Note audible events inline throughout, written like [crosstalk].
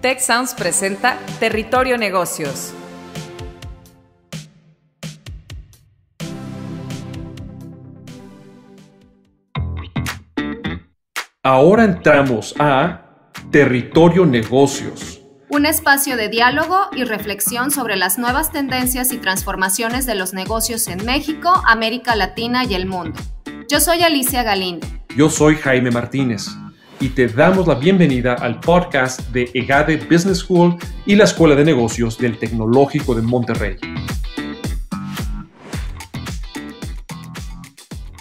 TechSounds presenta Territorio Negocios. Ahora entramos a Territorio Negocios. Un espacio de diálogo y reflexión sobre las nuevas tendencias y transformaciones de los negocios en México, América Latina y el mundo. Yo soy Alicia Galindo. Yo soy Jaime Martínez y te damos la bienvenida al podcast de EGADE Business School y la Escuela de Negocios del Tecnológico de Monterrey.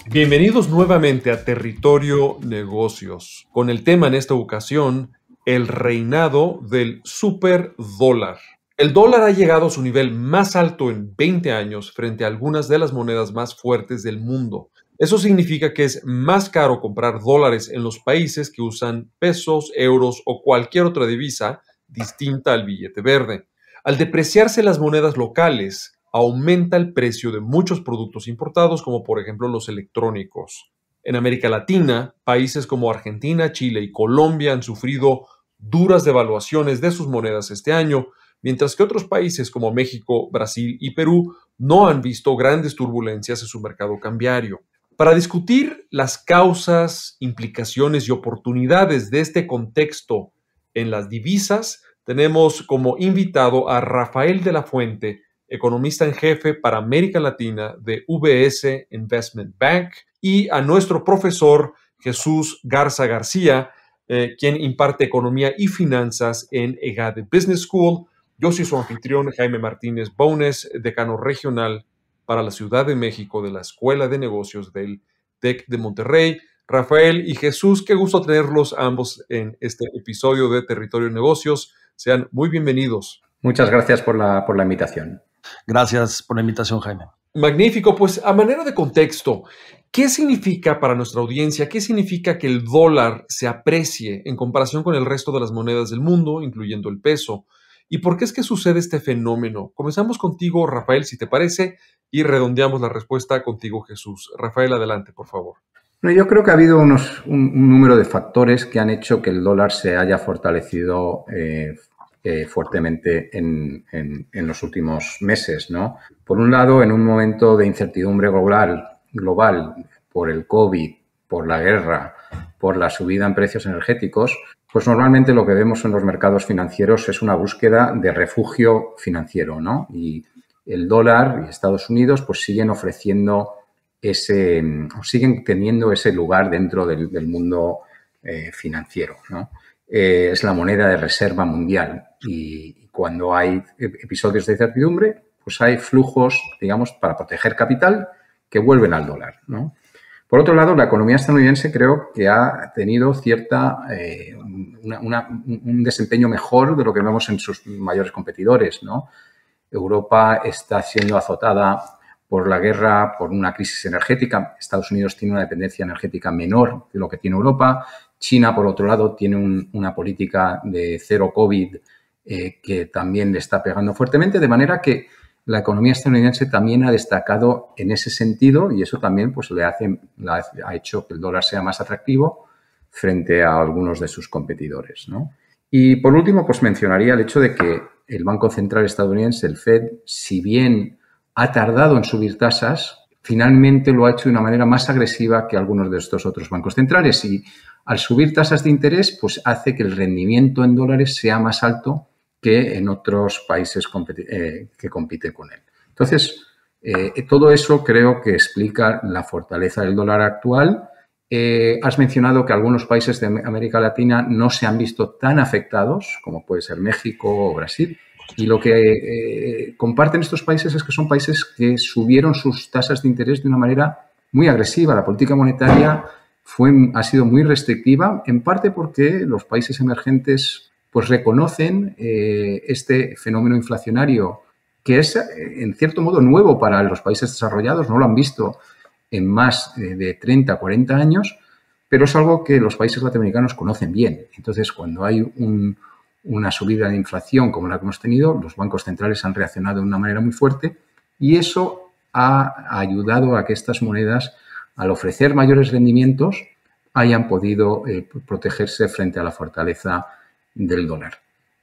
Bienvenidos nuevamente a Territorio Negocios, con el tema en esta ocasión, el reinado del superdólar. El dólar ha llegado a su nivel más alto en 20 años frente a algunas de las monedas más fuertes del mundo, eso significa que es más caro comprar dólares en los países que usan pesos, euros o cualquier otra divisa distinta al billete verde. Al depreciarse las monedas locales, aumenta el precio de muchos productos importados, como por ejemplo los electrónicos. En América Latina, países como Argentina, Chile y Colombia han sufrido duras devaluaciones de sus monedas este año, mientras que otros países como México, Brasil y Perú no han visto grandes turbulencias en su mercado cambiario. Para discutir las causas, implicaciones y oportunidades de este contexto en las divisas, tenemos como invitado a Rafael de la Fuente, economista en jefe para América Latina de VS Investment Bank, y a nuestro profesor Jesús Garza García, eh, quien imparte economía y finanzas en EGADE Business School. Yo soy su anfitrión, Jaime Martínez Bones, decano regional para la Ciudad de México de la Escuela de Negocios del TEC de Monterrey. Rafael y Jesús, qué gusto tenerlos ambos en este episodio de Territorio de Negocios. Sean muy bienvenidos. Muchas gracias por la, por la invitación. Gracias por la invitación, Jaime. Magnífico, pues a manera de contexto, ¿qué significa para nuestra audiencia, qué significa que el dólar se aprecie en comparación con el resto de las monedas del mundo, incluyendo el peso? ¿Y por qué es que sucede este fenómeno? Comenzamos contigo, Rafael, si te parece, y redondeamos la respuesta contigo, Jesús. Rafael, adelante, por favor. yo creo que ha habido unos, un, número de factores que han hecho que el dólar se haya fortalecido eh, eh, fuertemente en, en, los últimos meses. ¿no? Por un lado, en un momento de incertidumbre global, global por el COVID, por la guerra, por la subida en precios energéticos, pues normalmente lo que vemos en los mercados financieros es una búsqueda de refugio financiero, ¿no? Y el dólar y Estados Unidos pues siguen ofreciendo ese, siguen teniendo ese lugar dentro del, mundo eh, financiero, ¿no? Eh, es la moneda de reserva mundial y cuando hay episodios de incertidumbre, pues hay flujos, digamos, para proteger capital que vuelven al dólar, ¿no? Por otro lado, la economía estadounidense creo que ha tenido cierta eh, un desempeño mejor de lo que vemos en sus mayores competidores. ¿no? Europa está siendo azotada por la guerra, por una crisis energética. Estados Unidos tiene una dependencia energética menor de lo que tiene Europa. China, por otro lado, tiene una política de cero COVID eh, que también le está pegando fuertemente, de manera que la economía estadounidense también ha destacado en ese sentido y eso también pues, le hace, ha hecho que el dólar sea más atractivo frente a algunos de sus competidores. Y por último, pues mencionaría el hecho de que el Banco Central estadounidense, el Fed, si bien ha tardado en subir tasas, finalmente lo ha hecho de una manera más agresiva que algunos de estos otros bancos centrales. Y al subir tasas de interés, pues hace que el rendimiento en dólares sea más alto que en otros países eh, que compiten con él. Entonces, eh, todo eso creo que explica la fortaleza del dólar actual. Eh, has mencionado que algunos países de América Latina no se han visto tan afectados, como puede ser México o Brasil, y lo que comparten estos países es que son países que subieron sus tasas de interés de una manera muy agresiva. La política monetaria fue, ha sido muy restrictiva, en parte porque los países emergentes pues reconocen eh, este fenómeno inflacionario que es eh, en cierto modo nuevo para los países desarrollados, no lo han visto en más eh, de 30, 40 años, pero es algo que los países latinoamericanos conocen bien. Entonces, cuando hay una subida de inflación como la que hemos tenido, los bancos centrales han reaccionado de una manera muy fuerte y eso ha ayudado a que estas monedas, al ofrecer mayores rendimientos, hayan podido protegerse frente a la fortaleza del dólar.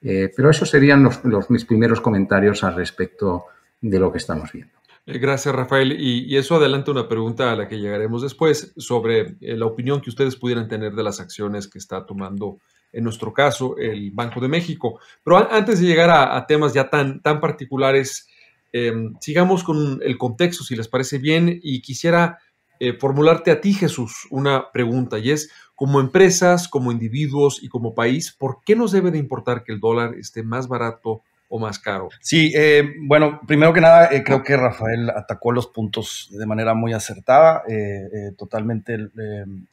Eh, pero esos serían los, mis primeros comentarios al respecto de lo que estamos viendo. Eh, gracias, Rafael. Y, eso adelanta una pregunta a la que llegaremos después sobre eh, la opinión que ustedes pudieran tener de las acciones que está tomando, en nuestro caso, el Banco de México. Pero antes de llegar a, temas ya tan, tan particulares, em, sigamos con el contexto, si les parece bien, y quisiera eh, formularte a ti, Jesús, una pregunta y es, como empresas, como individuos y como país, ¿por qué nos debe de importar que el dólar esté más barato o más caro? Sí, eh, bueno, primero que nada, eh, creo que Rafael atacó los puntos de manera muy acertada. totalmente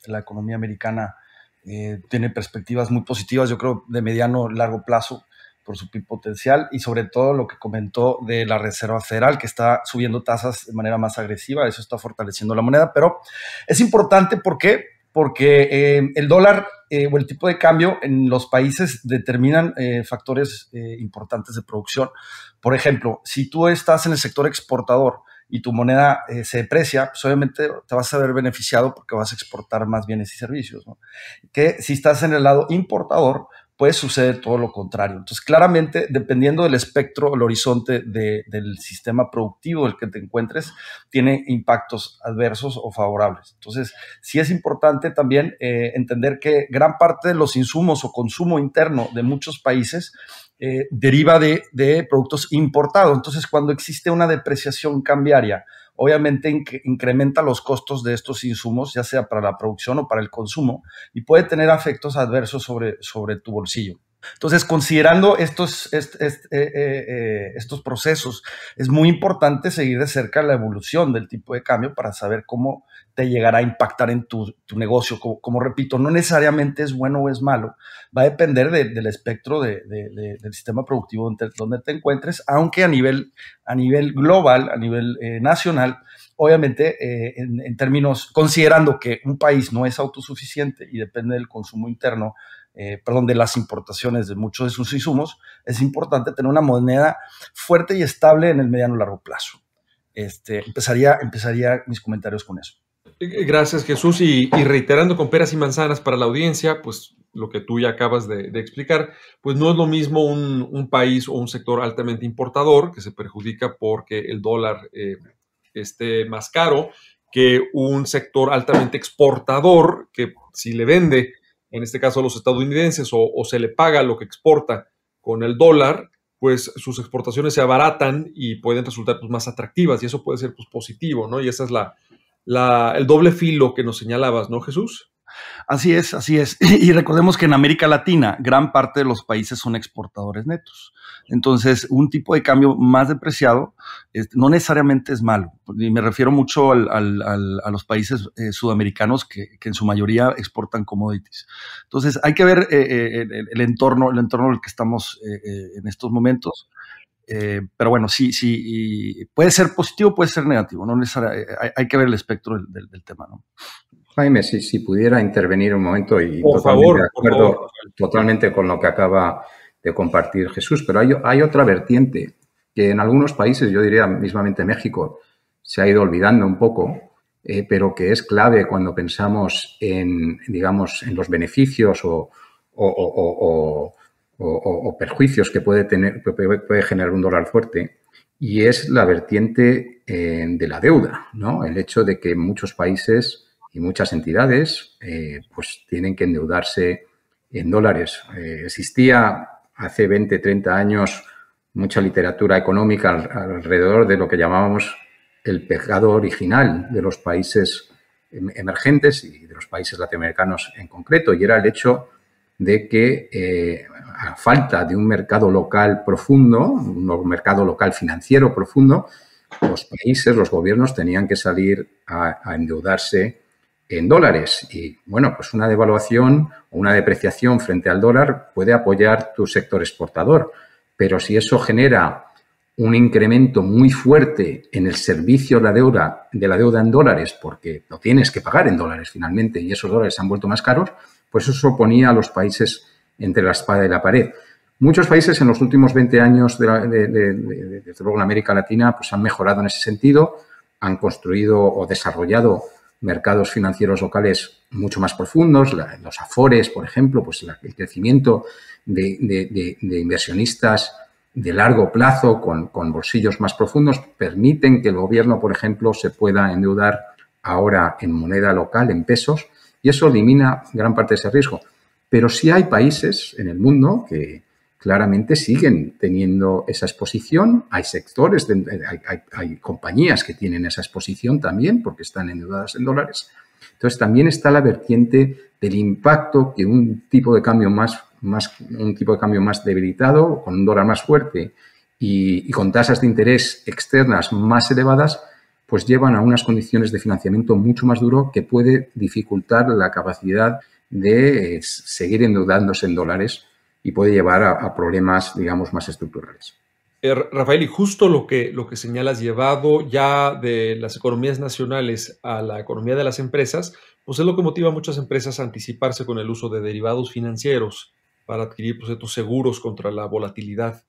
la economía americana tiene perspectivas muy positivas, yo creo, de mediano, largo plazo por su PIB potencial y sobre todo lo que comentó de la Reserva Federal, que está subiendo tasas de manera más agresiva, eso está fortaleciendo la moneda, pero es importante porque, porque eh, el dólar eh, o el tipo de cambio en los países determinan eh, factores importantes de producción. Por ejemplo, si tú estás en el sector exportador, y tu moneda se deprecia, pues, obviamente te vas a ver beneficiado porque vas a exportar más bienes y servicios. Que si estás en el lado importador, puede suceder todo lo contrario. Entonces, claramente, dependiendo del espectro, el horizonte del sistema productivo del que te encuentres, tiene impactos adversos o favorables. Entonces, sí es importante también eh, entender que gran parte de los insumos o consumo interno de muchos países eh, deriva de, de productos importados. Entonces, cuando existe una depreciación cambiaria obviamente incrementa los costos de estos insumos, ya sea para la producción o para el consumo, y puede tener efectos adversos sobre, sobre tu bolsillo. Entonces, considerando estos, eh, eh, eh, estos procesos, es muy importante seguir de cerca la evolución del tipo de cambio para saber cómo llegará a impactar en tu, negocio. Como, repito, no necesariamente es bueno o es malo, va a depender del espectro del sistema productivo donde, te encuentres, aunque a nivel, a nivel global, a nivel eh, nacional, obviamente eh, en, términos, considerando que un país no es autosuficiente y depende del consumo interno, eh, perdón, de las importaciones de muchos de sus insumos, es importante tener una moneda fuerte y estable en el mediano y largo plazo. Este, empezaría, empezaría mis comentarios con eso. Eh, gracias Jesús y, reiterando con peras y manzanas para la audiencia, pues lo que tú ya acabas de, explicar, pues no es lo mismo un, país o un sector altamente importador que se perjudica porque el dólar eh, esté más caro que un sector altamente exportador que si le vende, en este caso a los estadounidenses, o, se le paga lo que exporta con el dólar, pues sus exportaciones se abaratan y pueden resultar pues, más atractivas y eso puede ser pues, positivo, ¿no? Y esa es la, la, el doble filo que nos señalabas, ¿no, Jesús? Así es, así es. [laughs] Y recordemos que en América Latina gran parte de los países son exportadores netos. Entonces, un tipo de cambio más depreciado este, no necesariamente es malo. Y me refiero mucho a los países eh, sudamericanos que, en su mayoría exportan commodities. Entonces, hay que ver eh, eh, el, entorno, el entorno en el que estamos en estos momentos. Eh, pero bueno, sí, sí, puede ser positivo, puede ser negativo, no eh, hay, hay, que ver el espectro del, tema. ¿no? Jaime, si, si, pudiera intervenir un momento y por totalmente favor, de acuerdo totalmente con lo que acaba de compartir Jesús, pero hay, hay otra vertiente que en algunos países, yo diría mismamente México, se ha ido olvidando un poco, eh, pero que es clave cuando pensamos en, digamos, en los beneficios o, o, perjuicios que puede, tener, puede, puede generar un dólar fuerte, y es la vertiente eh, de la deuda, ¿no? El hecho de que muchos países y muchas entidades eh, pues tienen que endeudarse en dólares. Eh, existía hace 20, 30 años mucha literatura económica alrededor de lo que llamábamos el pecado original de los países em, emergentes y de los países latinoamericanos en concreto, y era el hecho de que eh, a falta de un mercado local profundo, un mercado local financiero profundo, los países, los gobiernos tenían que salir a, endeudarse en dólares. Y bueno, pues una devaluación o una depreciación frente al dólar puede apoyar tu sector exportador, pero si eso genera un incremento muy fuerte en el servicio de la deuda, de la deuda en dólares, porque lo tienes que pagar en dólares finalmente y esos dólares se han vuelto más caros, pues eso ponía a los países entre la espada y la pared. Muchos países en los últimos 20 años, de, de, desde luego en América Latina, pues han mejorado en ese sentido, han construido o desarrollado mercados financieros locales mucho más profundos, los afores, por ejemplo, pues el crecimiento de, inversionistas de largo plazo con bolsillos más profundos permiten que el gobierno, por ejemplo, se pueda endeudar ahora en moneda local, en pesos, y eso elimina gran parte de ese riesgo. Pero sí hay países en el mundo que claramente siguen teniendo esa exposición, hay sectores, eh, hay, compañías que tienen esa exposición también porque están endeudadas en dólares. Entonces también está la vertiente del impacto que un tipo de cambio más, un tipo de cambio más debilitado, con un dólar más fuerte y con tasas de interés externas más elevadas, pues llevan a unas condiciones de financiamiento mucho más duro que puede dificultar la capacidad de eh, seguir endeudándose en dólares y puede llevar a, problemas, digamos, más estructurales. Eh, Rafael, y justo lo que, lo que señalas, llevado ya de las economías nacionales a la economía de las empresas, pues es lo que motiva a muchas empresas a anticiparse con el uso de derivados financieros para adquirir proyectos estos seguros contra la volatilidad.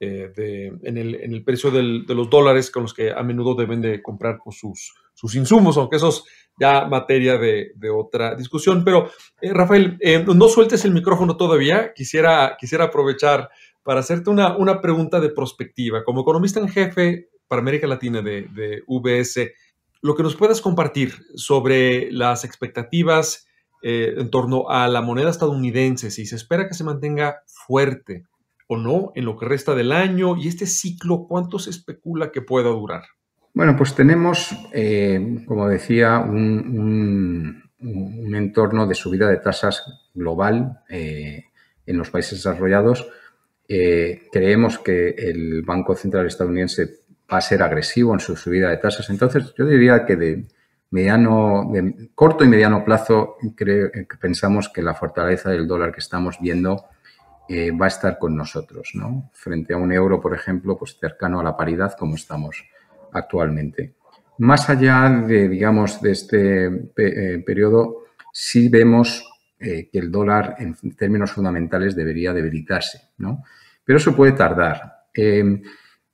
Eh, en, el, precio de los dólares con los que a menudo deben de comprar sus, sus, insumos, aunque eso es ya materia de, otra discusión. Pero, eh, Rafael, eh, no sueltes el micrófono todavía. Quisiera, quisiera aprovechar para hacerte una, una pregunta de perspectiva. Como economista en jefe para América Latina de, de VS, lo que nos puedas compartir sobre las expectativas en torno a la moneda estadounidense, si se espera que se mantenga fuerte o no en lo que resta del año? ¿Y este ciclo cuánto se especula que pueda durar? Bueno, pues tenemos, eh, como decía, un, entorno de subida de tasas global eh, en los países desarrollados. Eh, creemos que el Banco Central estadounidense va a ser agresivo en su subida de tasas. Entonces, yo diría que de mediano, de corto y mediano plazo, creo, pensamos que la fortaleza del dólar que estamos viendo eh, va a estar con nosotros, Frente a un euro, por ejemplo, pues cercano a la paridad como estamos actualmente. Más allá de, digamos, de este eh, periodo, sí vemos eh, que el dólar en términos fundamentales debería debilitarse, ¿no? Pero eso puede tardar.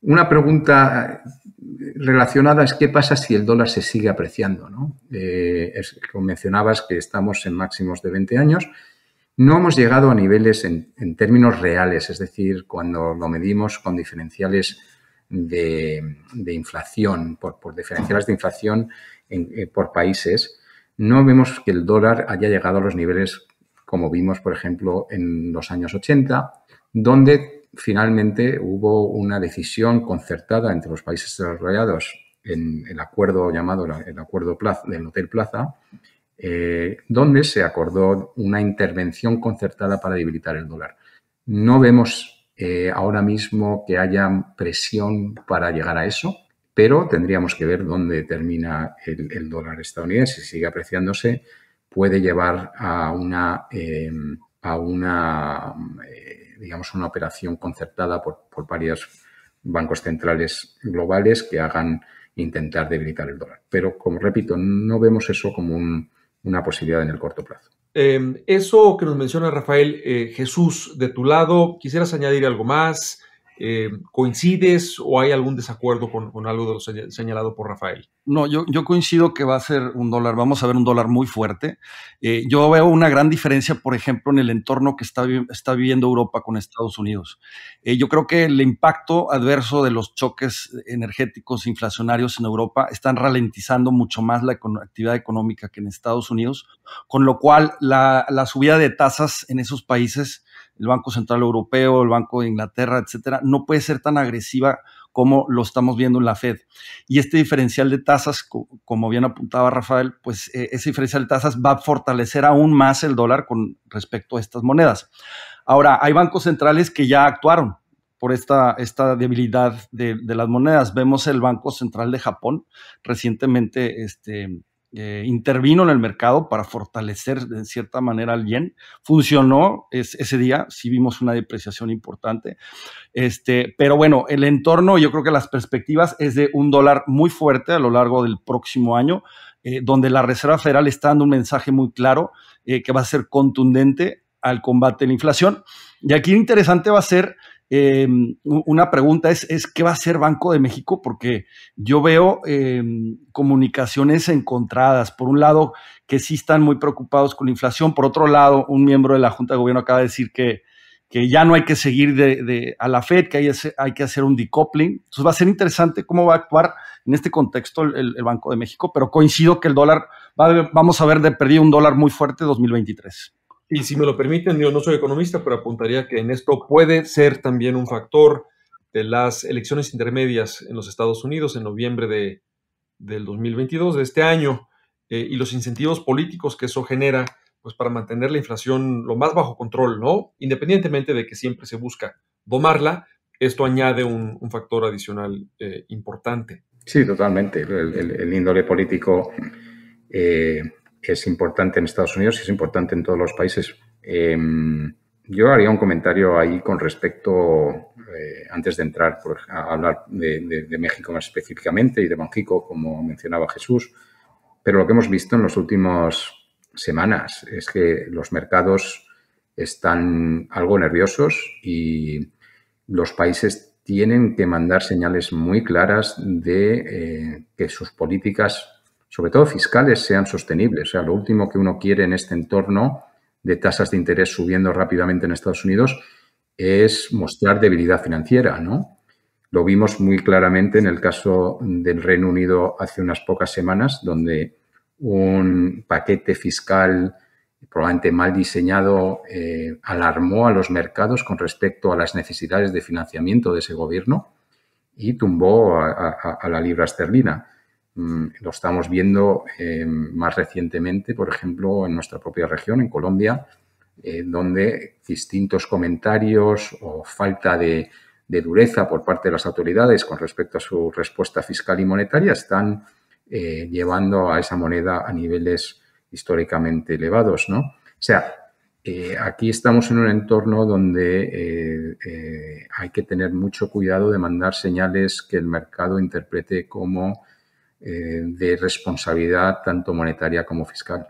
una pregunta relacionada es qué pasa si el dólar se sigue apreciando, ¿no? mencionabas que estamos en máximos de 20 años, no hemos llegado a niveles en, términos reales, es decir, cuando lo medimos con diferenciales de, inflación, por, diferenciales de inflación eh, por países, no vemos que el dólar haya llegado a los niveles como vimos, por ejemplo, en los años 80, donde finalmente hubo una decisión concertada entre los países desarrollados en el acuerdo llamado el acuerdo plaza, del Hotel Plaza eh, donde se acordó una intervención concertada para debilitar el dólar. No vemos eh, ahora mismo que haya presión para llegar a eso, pero tendríamos que ver dónde termina el, dólar estadounidense. Si sigue apreciándose, puede llevar a una, em, a una eh, digamos, una operación concertada por varios bancos centrales globales que hagan intentar debilitar el dólar. Pero, como repito, no vemos eso como un, una posibilidad en el corto plazo. Em, eso que nos menciona Rafael, eh, Jesús, de tu lado, ¿quisieras añadir algo más? Eh, ¿Coincides o hay algún desacuerdo con, algo de lo señalado por Rafael? No, yo, yo, coincido que va a ser un dólar, vamos a ver un dólar muy fuerte. Eh, yo veo una gran diferencia, por ejemplo, en el entorno que está, está viviendo Europa con Estados Unidos. Eh, yo creo que el impacto adverso de los choques energéticos inflacionarios en Europa están ralentizando mucho más la actividad económica que en Estados Unidos, con lo cual la, la subida de tasas en esos países el Banco Central Europeo, el Banco de Inglaterra, etcétera, no puede ser tan agresiva como lo estamos viendo en la Fed. Y este diferencial de tasas, como bien apuntaba Rafael, pues eh, ese diferencial de tasas va a fortalecer aún más el dólar con respecto a estas monedas. Ahora, hay bancos centrales que ya actuaron por esta, esta debilidad de, de las monedas. Vemos el Banco Central de Japón recientemente este, eh, intervino en el mercado para fortalecer de cierta manera al yen. Funcionó ese día, sí vimos una depreciación importante. Este, pero bueno, el entorno, yo creo que las perspectivas es de un dólar muy fuerte a lo largo del próximo año, eh, donde la Reserva Federal está dando un mensaje muy claro eh, que va a ser contundente al combate de la inflación. Y aquí lo interesante va a ser eh, una pregunta es, es, ¿qué va a hacer Banco de México? Porque yo veo em, comunicaciones encontradas. Por un lado, que sí están muy preocupados con la inflación. Por otro lado, un miembro de la Junta de Gobierno acaba de decir que, que ya no hay que seguir de, a la Fed, que hay, hay, que hacer un decoupling. Entonces va a ser interesante cómo va a actuar en este contexto el, el Banco de México, pero coincido que el dólar, vamos a ver de perdido un dólar muy fuerte 2023 y si me lo permiten, yo no soy economista, pero apuntaría que en esto puede ser también un factor de las elecciones intermedias en los Estados Unidos en noviembre de, del 2022, de este año, eh, y los incentivos políticos que eso genera, pues para mantener la inflación lo más bajo control, ¿no? Independientemente de que siempre se busca domarla, esto añade un, factor adicional eh, importante. Sí, totalmente. El, índole político eh, que es importante en Estados Unidos y es importante en todos los países. Em, yo haría un comentario ahí con respecto, eh, antes de entrar a hablar de, México más específicamente y de México, como mencionaba Jesús, pero lo que hemos visto en las últimas semanas es que los mercados están algo nerviosos y los países tienen que mandar señales muy claras de eh, que sus políticas sobre todo fiscales, sean sostenibles. O sea, lo último que uno quiere en este entorno de tasas de interés subiendo rápidamente en Estados Unidos es mostrar debilidad financiera, ¿no? Lo vimos muy claramente en el caso del Reino Unido hace unas pocas semanas, donde un paquete fiscal probablemente mal diseñado eh, alarmó a los mercados con respecto a las necesidades de financiamiento de ese gobierno y tumbó a la libra esterlina. Mm, lo estamos viendo eh, más recientemente, por ejemplo, en nuestra propia región, en Colombia, eh, donde distintos comentarios o falta de, dureza por parte de las autoridades con respecto a su respuesta fiscal y monetaria están eh, llevando a esa moneda a niveles históricamente elevados. ¿no? O sea, aquí estamos en un entorno donde hay que tener mucho cuidado de mandar señales que el mercado interprete como eh, de responsabilidad tanto monetaria como fiscal.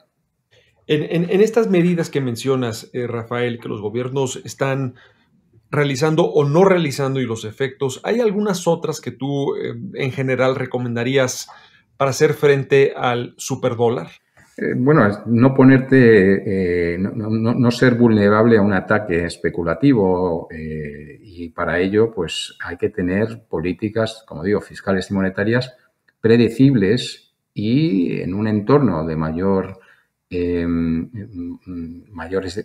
En, estas medidas que mencionas, eh, Rafael, que los gobiernos están realizando o no realizando y los efectos, ¿hay algunas otras que tú eh, en general recomendarías para hacer frente al superdólar? Eh, bueno, no ponerte, no, no, ser vulnerable a un ataque especulativo y para ello pues hay que tener políticas, como digo, fiscales y monetarias predecibles y en un entorno de mayor, eh, mayores,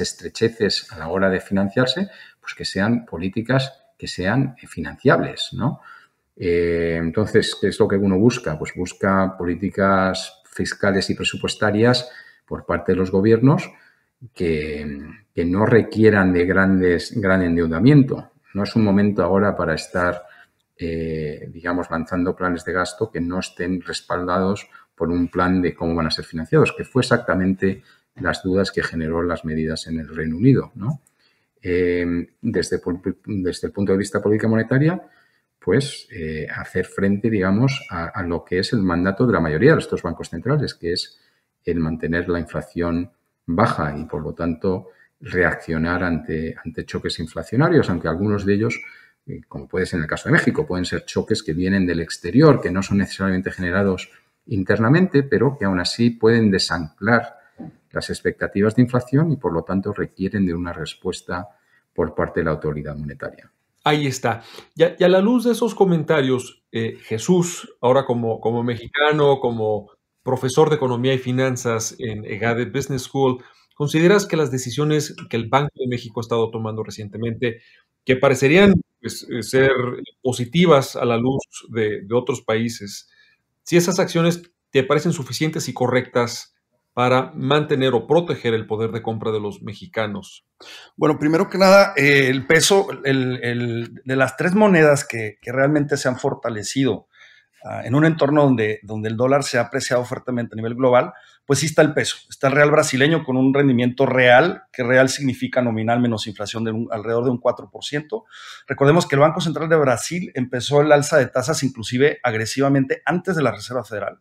estrecheces a la hora de financiarse, pues que sean políticas que sean financiables, ¿no? Eh, entonces, ¿qué es lo que uno busca? Pues busca políticas fiscales y presupuestarias por parte de los gobiernos que, no requieran de grandes, gran endeudamiento. No es un momento ahora para estar eh, digamos, lanzando planes de gasto que no estén respaldados por un plan de cómo van a ser financiados, que fue exactamente las dudas que generó las medidas en el Reino Unido, eh, desde, el punto de vista política monetaria, pues eh, hacer frente, digamos, a, a, lo que es el mandato de la mayoría de estos bancos centrales, que es el mantener la inflación baja y, por lo tanto, reaccionar ante, ante choques inflacionarios, aunque algunos de ellos eh, como puede ser en el caso de México, pueden ser choques que vienen del exterior, que no son necesariamente generados internamente, pero que aún así pueden desanclar las expectativas de inflación y por lo tanto requieren de una respuesta por parte de la autoridad monetaria. Ahí está. Y a, la luz de esos comentarios, eh, Jesús, ahora como, como mexicano, como profesor de Economía y Finanzas en EGADE Business School, ¿consideras que las decisiones que el Banco de México ha estado tomando recientemente, que parecerían ser positivas a la luz de, otros países, si esas acciones te parecen suficientes y correctas para mantener o proteger el poder de compra de los mexicanos. Bueno, primero que nada, eh, el peso de las tres monedas que realmente se han fortalecido Ah, en un entorno donde, donde el dólar se ha apreciado fuertemente a nivel global, pues sí está el peso. Está el real brasileño con un rendimiento real, que real significa nominal menos inflación de alrededor de un 4%. Recordemos que el Banco Central de Brasil empezó el alza de tasas inclusive agresivamente antes de la Reserva Federal.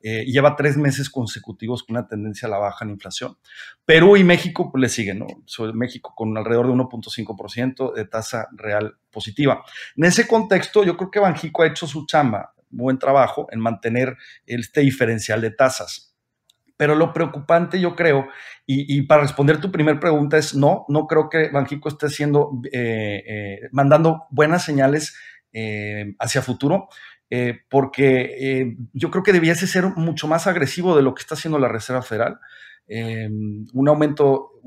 Eh, lleva tres meses consecutivos con una tendencia a la baja en inflación. Perú y México pues, le siguen, ¿no? México con alrededor de 1.5% de tasa real positiva. En ese contexto, yo creo que Banjico ha hecho su chamba buen trabajo en mantener este diferencial de tasas. Pero lo preocupante, yo creo, y, para responder tu primera pregunta es no, no creo que Banjico esté siendo, eh, eh, mandando buenas señales eh, hacia futuro. porque yo creo que debiese ser mucho más agresivo de lo que está haciendo la Reserva Federal. un aumento,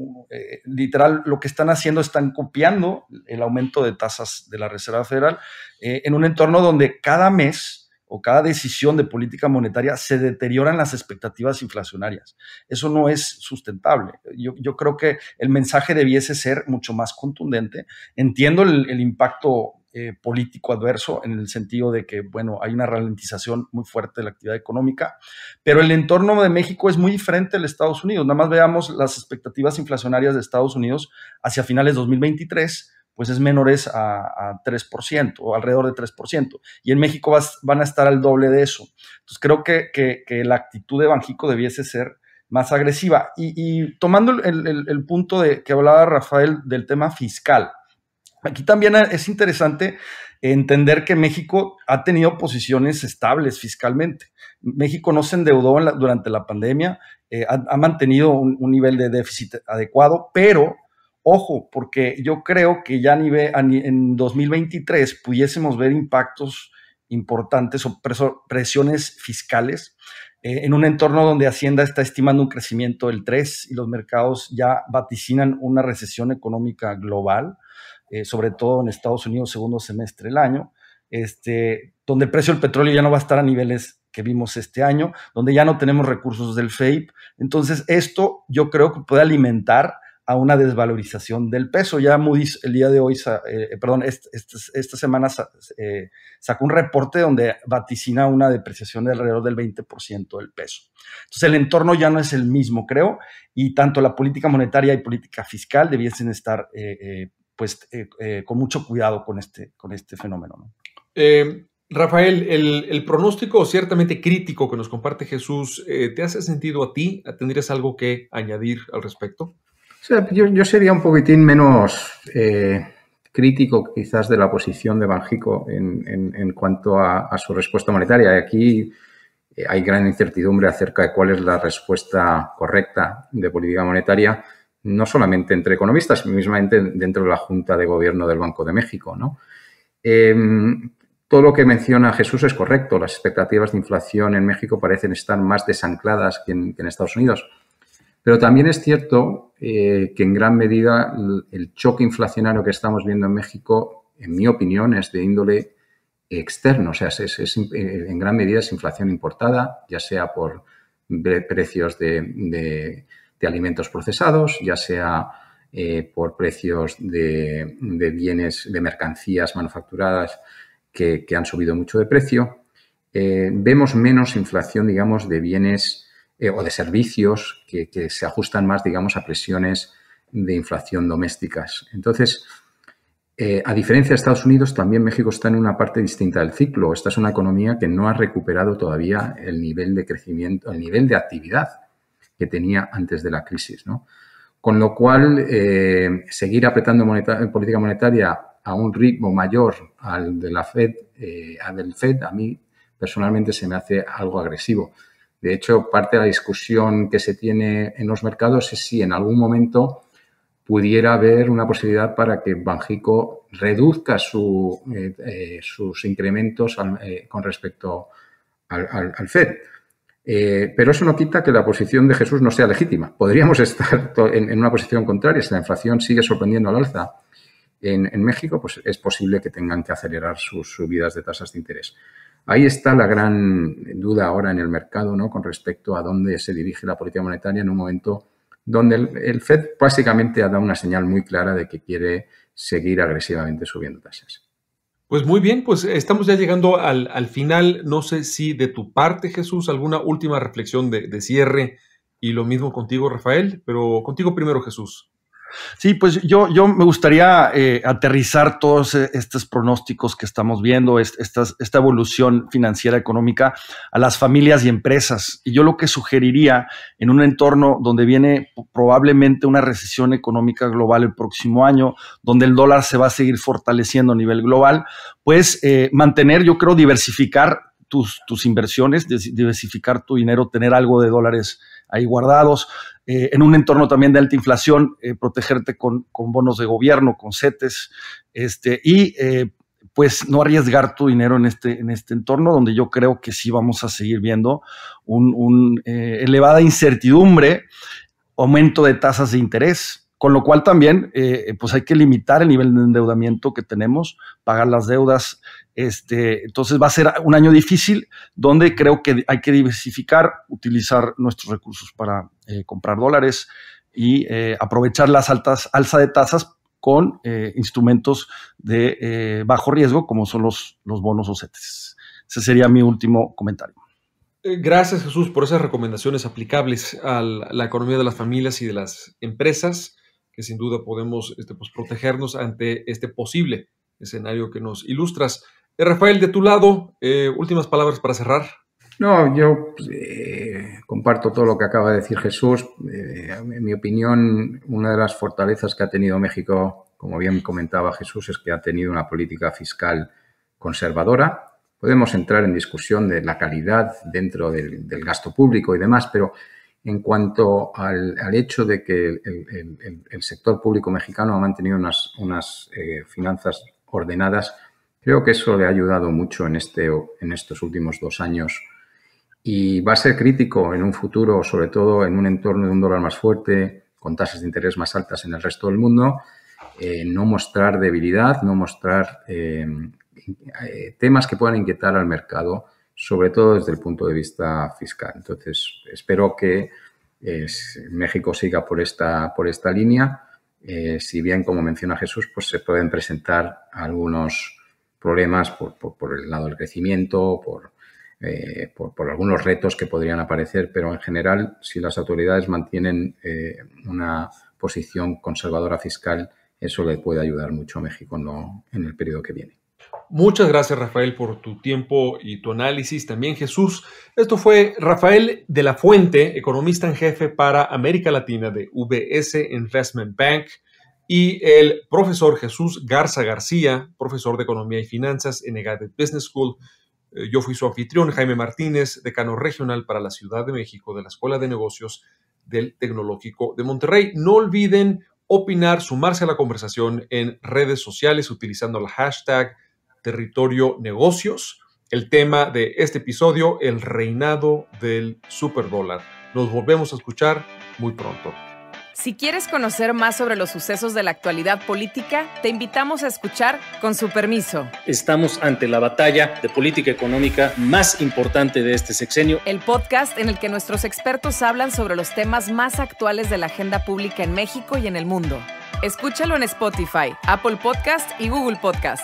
literal, lo que están haciendo, están copiando el aumento de tasas de la Reserva Federal en un entorno donde cada mes o cada decisión de política monetaria se deterioran las expectativas inflacionarias. Eso no es sustentable. Yo, creo que el mensaje debiese ser mucho más contundente. Entiendo el, impacto eh, político adverso en el sentido de que, bueno, hay una ralentización muy fuerte de la actividad económica, pero el entorno de México es muy diferente al de Estados Unidos. Nada más veamos las expectativas inflacionarias de Estados Unidos hacia finales de 2023 pues es menores a, 3% o alrededor de 3%. Y en México van a estar al doble de eso. Entonces creo que, la actitud de Banjico debiese ser más agresiva. Y, tomando el, punto de que hablaba Rafael del tema fiscal, aquí también es interesante entender que México ha tenido posiciones estables fiscalmente. México no se endeudó durante la pandemia, eh, ha, mantenido un, un nivel de déficit adecuado, pero Ojo, porque yo creo que ya en 2023 pudiésemos ver impactos importantes o presiones fiscales eh, en un entorno donde Hacienda está estimando un crecimiento del 3 y los mercados ya vaticinan una recesión económica global, eh, sobre todo en Estados Unidos segundo semestre del año, este, donde el precio del petróleo ya no va a estar a niveles que vimos este año, donde ya no tenemos recursos del FEIP. Entonces, esto yo creo que puede alimentar a una desvalorización del peso. Ya Moody's el día de hoy, eh, eh, perdón, esta semana eh, sacó un reporte donde vaticina una depreciación de alrededor del 20% del peso. Entonces el entorno ya no es el mismo, creo, y tanto la política monetaria y política fiscal debiesen estar pues, con mucho cuidado con este, con este fenómeno. Rafael, el, pronóstico ciertamente crítico que nos comparte Jesús, ¿te hace sentido a ti? ¿Tendrías algo que añadir al respecto? yo, sería un poquitín menos eh, crítico quizás de la posición de Banjico en, cuanto a, su respuesta monetaria. Aquí eh, hay gran incertidumbre acerca de cuál es la respuesta correcta de política monetaria, no solamente entre economistas, sino mismamente dentro de la Junta de Gobierno del Banco de México. Em, todo lo que menciona Jesús es correcto. Las expectativas de inflación en México parecen estar más desancladas que en Estados Unidos. Pero también es cierto eh, que en gran medida el choque inflacionario que estamos viendo en México, en mi opinión, es de índole externo, o sea, eh, en gran medida es inflación importada, ya sea por precios de, alimentos procesados, ya sea eh, por precios de, bienes, de mercancías manufacturadas que, han subido mucho de precio. vemos menos inflación, digamos, de bienes eh, o de servicios que, se ajustan más, digamos, a presiones de inflación domésticas. Entonces, eh, a diferencia de Estados Unidos, también México está en una parte distinta del ciclo. Esta es una economía que no ha recuperado todavía el nivel de crecimiento, el nivel de actividad que tenía antes de la crisis. Con lo cual, eh, seguir apretando política monetaria a un ritmo mayor al de la Fed, a del Fed, a mí personalmente se me hace algo agresivo. De hecho, parte de la discusión que se tiene en los mercados es si en algún momento pudiera haber una posibilidad para que Banjico reduzca eh, eh, sus incrementos eh, con respecto al, FED. pero eso no quita que la posición de Jesús no sea legítima. Podríamos [laughs] estar en, en una posición contraria si la inflación sigue sorprendiendo al alza en, México, pues es posible que tengan que acelerar sus subidas de tasas de interés. Ahí está la gran duda ahora en el mercado, ¿no? Con respecto a dónde se dirige la política monetaria en un momento donde el, Fed básicamente ha dado una señal muy clara de que quiere seguir agresivamente subiendo tasas. Pues muy bien, pues estamos ya llegando al, final. No sé si de tu parte, Jesús, alguna última reflexión de, de cierre y lo mismo contigo, Rafael, pero contigo primero, Jesús. Sí, pues yo, yo me gustaría eh, aterrizar todos eh, estos pronósticos que estamos viendo, esta, esta evolución financiera económica a las familias y empresas. Y yo lo que sugeriría en un entorno donde viene probablemente una recesión económica global el próximo año, donde el dólar se va a seguir fortaleciendo a nivel global, pues eh, mantener, yo creo, diversificar tus, tus inversiones, diversificar tu dinero, tener algo de dólares ahí guardados. Eh, en un entorno también de alta inflación, eh, protegerte con, bonos de gobierno, con CETES, este, y eh, pues no arriesgar tu dinero en este, en este entorno, donde yo creo que sí vamos a seguir viendo una un, elevada incertidumbre, aumento de tasas de interés, con lo cual también, eh, pues hay que limitar el nivel de endeudamiento que tenemos, pagar las deudas. Este, entonces va a ser un año difícil donde creo que hay que diversificar, utilizar nuestros recursos para eh, comprar dólares y eh, aprovechar las altas alza de tasas con instrumentos de bajo riesgo como son los, los bonos o CETES. Ese sería mi último comentario. Gracias Jesús por esas recomendaciones aplicables a la economía de las familias y de las empresas que sin duda podemos este, pues, protegernos ante este posible escenario que nos ilustras. Eh, Rafael, de tu lado, eh, últimas palabras para cerrar. No, yo pues, eh, comparto todo lo que acaba de decir Jesús. en mi opinión, una de las fortalezas que ha tenido México, como bien comentaba Jesús, es que ha tenido una política fiscal conservadora. Podemos entrar en discusión de la calidad dentro del gasto público y demás, pero en cuanto al, hecho de que el, sector público mexicano ha mantenido unas, eh, finanzas ordenadas, creo que eso le ha ayudado mucho este, en, estos últimos dos años y va a ser crítico en un futuro, sobre todo en un entorno de un dólar más fuerte, con tasas de interés más altas en el resto del mundo, eh, no mostrar debilidad, no mostrar eh, temas que puedan inquietar al mercado sobre todo desde el punto de vista fiscal. Entonces, espero que eh, México siga por esta, por esta línea. Eh, si bien, como menciona Jesús, pues se pueden presentar algunos problemas por, por, el lado del crecimiento, eh, por, por, algunos retos que podrían aparecer, pero en general, si las autoridades mantienen una posición conservadora fiscal, eso le puede ayudar mucho a México en el periodo que viene. Muchas gracias Rafael por tu tiempo y tu análisis también Jesús. Esto fue Rafael de la Fuente, economista en jefe para América Latina de UBS Investment Bank y el profesor Jesús Garza García, profesor de Economía y Finanzas en EGADE Business School. Eh, yo fui su anfitrión, Jaime Martínez, decano regional para la Ciudad de México de la Escuela de Negocios del Tecnológico de Monterrey. No olviden opinar, sumarse a la conversación en redes sociales utilizando la hashtag territorio negocios, el tema de este episodio, el reinado del superdólar. Nos volvemos a escuchar muy pronto. Si quieres conocer más sobre los sucesos de la actualidad política, te invitamos a escuchar Con su permiso. Estamos ante la batalla de política económica más importante de este sexenio. El podcast en el que nuestros expertos hablan sobre los temas más actuales de la agenda pública en México y en el mundo. Escúchalo en Spotify, Apple Podcast y Google Podcast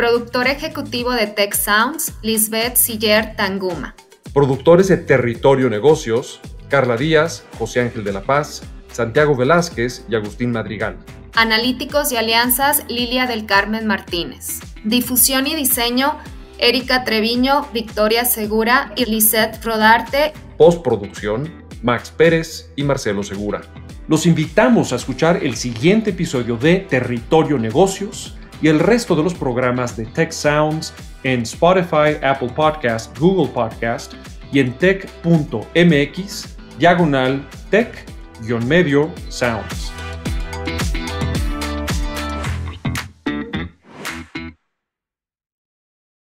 Productor ejecutivo de Tech Sounds, Lisbeth Siller Tanguma. Productores de Territorio Negocios, Carla Díaz, José Ángel de la Paz, Santiago Velázquez y Agustín Madrigal. Analíticos y alianzas, Lilia del Carmen Martínez. Difusión y diseño, Erika Treviño, Victoria Segura y Lisette Frodarte. Postproducción, Max Pérez y Marcelo Segura. Los invitamos a escuchar el siguiente episodio de Territorio Negocios y el resto de los programas de Tech Sounds en Spotify, Apple Podcast, Google Podcast y en tech.mx diagonal tech-medio sounds.